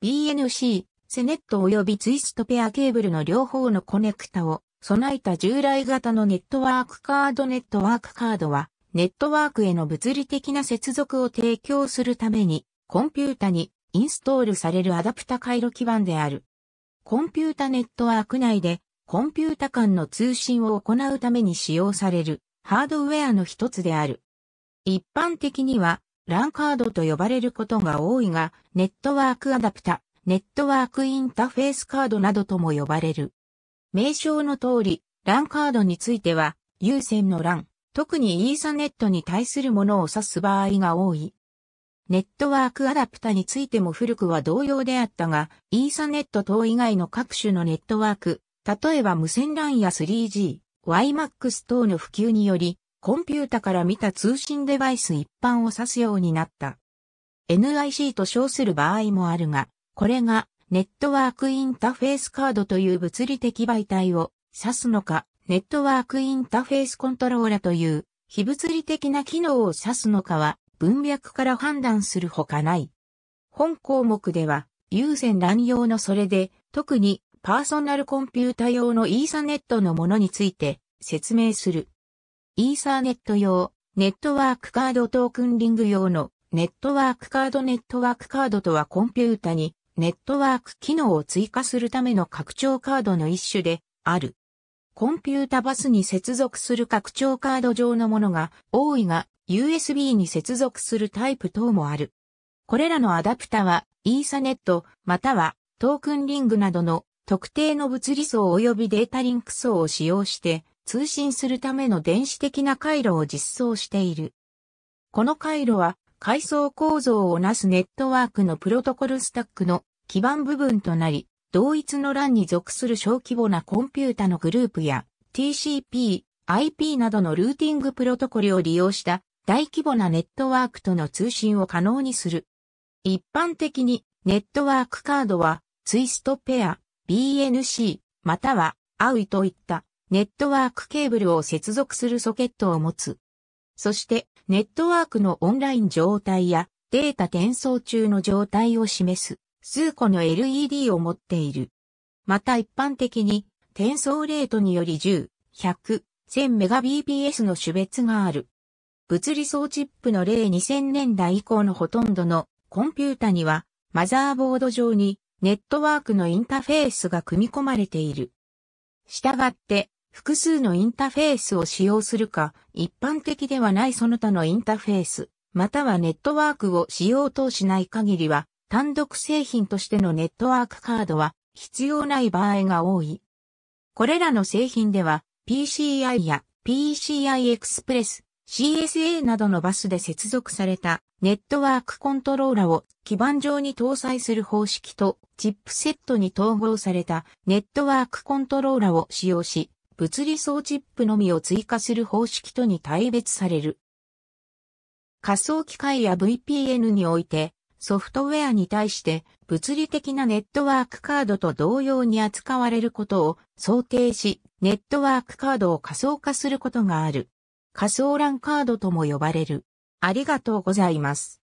BNC、セネット及びツイストペアケーブルの両方のコネクタを備えた従来型のネットワークカードネットワークカードは、ネットワークへの物理的な接続を提供するために、コンピュータにインストールされるアダプタ回路基盤である。コンピュータネットワーク内で、コンピュータ間の通信を行うために使用されるハードウェアの一つである。一般的には、ランカードと呼ばれることが多いが、ネットワークアダプタ、ネットワークインターフェースカードなどとも呼ばれる。名称の通り、ランカードについては、有線の LAN、特にイーサネットに対するものを指す場合が多い。ネットワークアダプタについても古くは同様であったが、イーサネット等以外の各種のネットワーク、例えば無線 LAN や 3G、y m a x 等の普及により、コンピュータから見た通信デバイス一般を指すようになった。NIC と称する場合もあるが、これがネットワークインターフェースカードという物理的媒体を指すのか、ネットワークインターフェースコントローラという非物理的な機能を指すのかは文脈から判断するほかない。本項目では有線乱用のそれで特にパーソナルコンピュータ用のイーサネットのものについて説明する。イーサーネット用、ネットワークカードトークンリング用のネットワークカードネットワークカードとはコンピュータにネットワーク機能を追加するための拡張カードの一種である。コンピュータバスに接続する拡張カード上のものが多いが USB に接続するタイプ等もある。これらのアダプタはイーサネットまたはトークンリングなどの特定の物理層及びデータリンク層を使用して通信するための電子的な回路を実装している。この回路は階層構造をなすネットワークのプロトコルスタックの基盤部分となり、同一の欄に属する小規模なコンピュータのグループや TCP、IP などのルーティングプロトコルを利用した大規模なネットワークとの通信を可能にする。一般的にネットワークカードはツイストペア、BNC、または AUI といったネットワークケーブルを接続するソケットを持つ。そして、ネットワークのオンライン状態やデータ転送中の状態を示す数個の LED を持っている。また一般的に転送レートにより10、100、1000Mbps の種別がある。物理装チップの例2000年代以降のほとんどのコンピュータにはマザーボード上にネットワークのインターフェースが組み込まれている。したがって複数のインターフェースを使用するか、一般的ではないその他のインターフェース、またはネットワークを使用等しない限りは、単独製品としてのネットワークカードは必要ない場合が多い。これらの製品では PCI や PCI Express、CSA などのバスで接続されたネットワークコントローラを基板上に搭載する方式とチップセットに統合されたネットワークコントローラを使用し、物理層チップのみを追加する方式とに対別される。仮想機械や VPN において、ソフトウェアに対して物理的なネットワークカードと同様に扱われることを想定し、ネットワークカードを仮想化することがある。仮想 LAN カードとも呼ばれる。ありがとうございます。